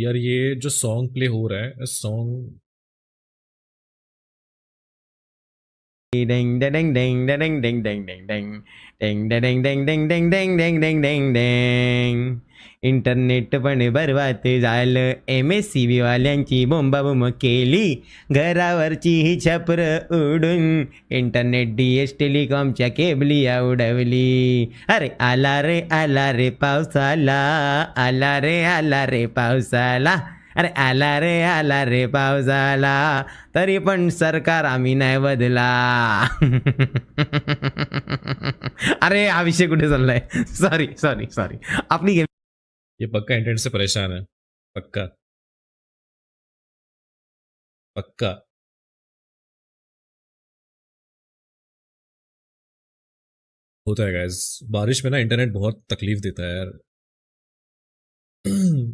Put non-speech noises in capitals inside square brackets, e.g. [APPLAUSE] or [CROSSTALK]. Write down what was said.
यार ये जो सॉन्ग प्ले हो रहा है song Ding ding ding ding ding ding ding ding ding ding ding ding ding ding ding ding ding ding ding internet पण बरवात झालं एम एस सी बी वाल्यांची बोंबाबुम केली घरावरची ही छपर उडून इंटरनेट डी एस टेलिकॉमच्या केबलिया उडवली अरे आला रे आला रे पावसाला आला रे आला रे पावसाला अरे आला रे आला रे पाऊस आला तरी पण सरकार आम्ही नाही बदला अरे हा विषय कुठे चाललाय सॉरी सॉरी सॉरी आपली गेम ये पक्का इंटरनेट से परेशान है पक्का पक्का होता है गाइस बारिश में ना इंटरनेट बहुत तकलीफ देता है यार [CLEARS THROAT] [CLEARS THROAT]